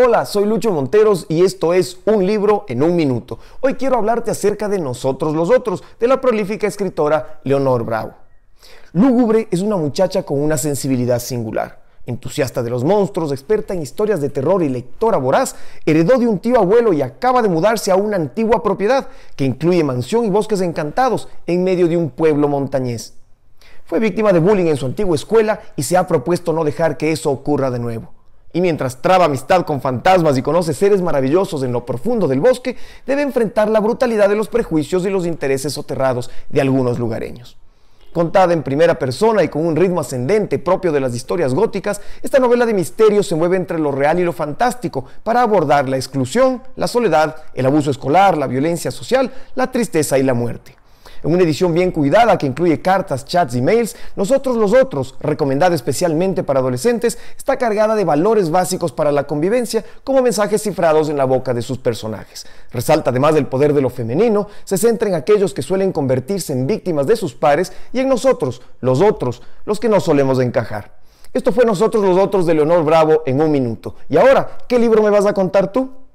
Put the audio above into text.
Hola, soy Lucho Monteros y esto es Un libro en un minuto. Hoy quiero hablarte acerca de Nosotros los Otros, de la prolífica escritora Leonor Bravo. Lúgubre es una muchacha con una sensibilidad singular. Entusiasta de los monstruos, experta en historias de terror y lectora voraz, heredó de un tío abuelo y acaba de mudarse a una antigua propiedad que incluye mansión y bosques encantados en medio de un pueblo montañés. Fue víctima de bullying en su antigua escuela y se ha propuesto no dejar que eso ocurra de nuevo. Y mientras traba amistad con fantasmas y conoce seres maravillosos en lo profundo del bosque, debe enfrentar la brutalidad de los prejuicios y los intereses soterrados de algunos lugareños. Contada en primera persona y con un ritmo ascendente propio de las historias góticas, esta novela de misterio se mueve entre lo real y lo fantástico para abordar la exclusión, la soledad, el abuso escolar, la violencia social, la tristeza y la muerte. En una edición bien cuidada que incluye cartas, chats y mails, Nosotros los Otros, recomendada especialmente para adolescentes, está cargada de valores básicos para la convivencia como mensajes cifrados en la boca de sus personajes. Resalta además el poder de lo femenino, se centra en aquellos que suelen convertirse en víctimas de sus pares y en nosotros, los otros, los que no solemos encajar. Esto fue Nosotros los Otros de Leonor Bravo en un minuto. Y ahora, ¿qué libro me vas a contar tú?